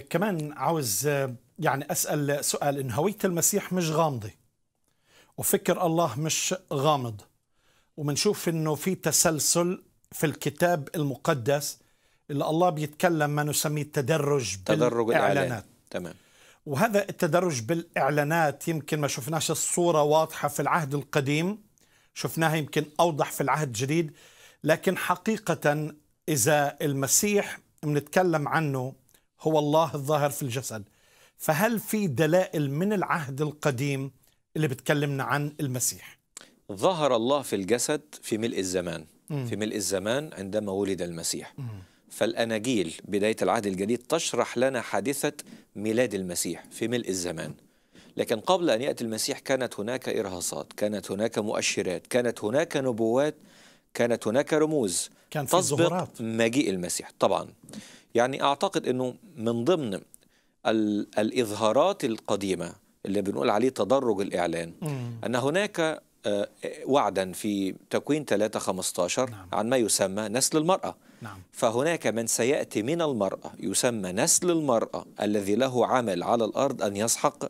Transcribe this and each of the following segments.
كمان عاوز يعني اسال سؤال ان هويه المسيح مش غامضه وفكر الله مش غامض وبنشوف انه في تسلسل في الكتاب المقدس اللي الله بيتكلم ما نسميه التدرج تدرج بالاعلانات تمام وهذا التدرج بالاعلانات يمكن ما شفناش الصوره واضحه في العهد القديم شفناها يمكن اوضح في العهد الجديد لكن حقيقه اذا المسيح بنتكلم عنه هو الله الظاهر في الجسد فهل في دلائل من العهد القديم اللي بتكلمنا عن المسيح ظهر الله في الجسد في ملء الزمان مم. في ملء الزمان عندما ولد المسيح مم. فالأناجيل بداية العهد الجديد تشرح لنا حادثة ميلاد المسيح في ملء الزمان لكن قبل أن يأتي المسيح كانت هناك إرهاصات كانت هناك مؤشرات كانت هناك نبوات كانت هناك رموز كان في تسبق مجيء المسيح طبعا يعني اعتقد انه من ضمن الاظهارات القديمه اللي بنقول عليه تدرج الاعلان ان هناك آه، وعدا في تكوين 3 15 نعم. عن ما يسمى نسل المرأة نعم. فهناك من سيأتي من المرأة يسمى نسل المرأة الذي له عمل على الأرض أن يسحق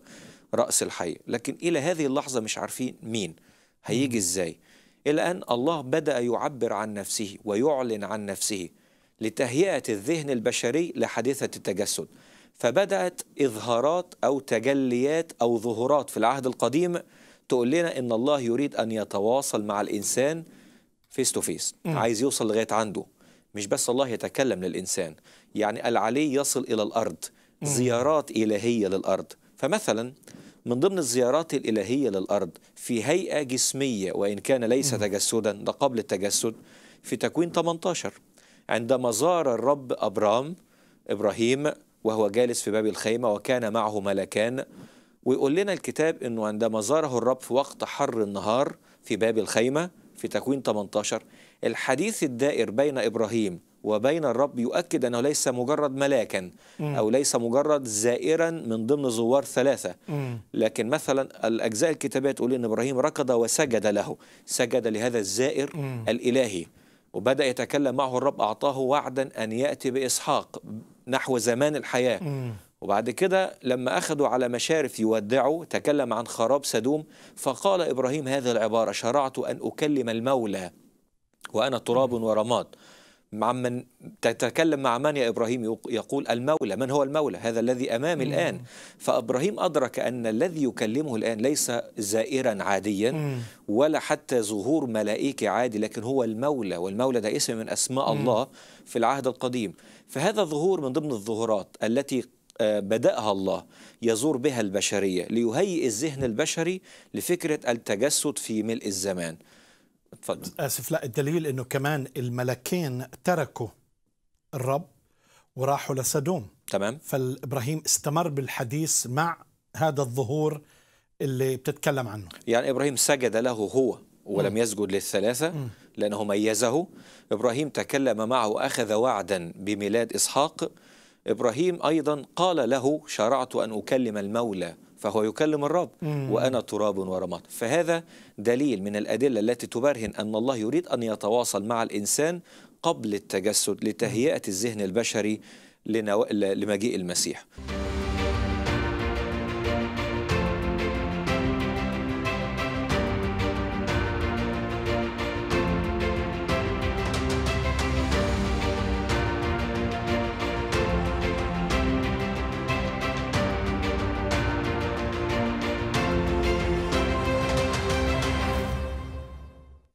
رأس الحي لكن إلى هذه اللحظة مش عارفين مين هيجي إزاي إلى أن الله بدأ يعبر عن نفسه ويعلن عن نفسه لتهيئة الذهن البشري لحادثة التجسد فبدأت إظهارات أو تجليات أو ظهورات في العهد القديم تقول لنا إن الله يريد أن يتواصل مع الإنسان فيس تو فيس عايز يوصل لغاية عنده مش بس الله يتكلم للإنسان يعني العلي يصل إلى الأرض زيارات إلهية للأرض فمثلا من ضمن الزيارات الإلهية للأرض في هيئة جسمية وإن كان ليس تجسدا ده قبل التجسد في تكوين 18 عندما زار الرب أبرام إبراهيم وهو جالس في باب الخيمة وكان معه ملكان ويقول لنا الكتاب أنه عندما زاره الرب في وقت حر النهار في باب الخيمة في تكوين 18 الحديث الدائر بين إبراهيم وبين الرب يؤكد أنه ليس مجرد ملاكا أو ليس مجرد زائرا من ضمن زوار ثلاثة لكن مثلا الأجزاء الكتابية تقول أن إبراهيم ركض وسجد له سجد لهذا الزائر الإلهي وبدأ يتكلم معه الرب أعطاه وعدا أن يأتي بإسحاق نحو زمان الحياة وبعد كده لما أخذوا على مشارف يودعوا تكلم عن خراب سدوم فقال إبراهيم هذه العبارة شرعت أن أكلم المولى وأنا تراب ورماد من تتكلم مع من يا إبراهيم يقول المولى من هو المولى هذا الذي أمامي الآن فإبراهيم أدرك أن الذي يكلمه الآن ليس زائرا عاديا ولا حتى ظهور ملائكي عادي لكن هو المولى والمولى ده اسم من أسماء الله في العهد القديم فهذا ظهور من ضمن الظهورات التي آه، بدأها الله يزور بها البشرية ليهيئ الذهن البشري لفكرة التجسد في ملء الزمان تفضل اسف لا الدليل انه كمان الملكين تركوا الرب وراحوا لسدوم تمام فابراهيم استمر بالحديث مع هذا الظهور اللي بتتكلم عنه يعني ابراهيم سجد له هو ولم م. يسجد للثلاثه م. لانه ميزه ابراهيم تكلم معه اخذ وعدا بميلاد اسحاق ابراهيم ايضا قال له شرعت ان اكلم المولى فهو يكلم الرب وأنا تراب ورماد فهذا دليل من الأدلة التي تبرهن أن الله يريد أن يتواصل مع الإنسان قبل التجسد لتهيئة الذهن البشري لمجيء المسيح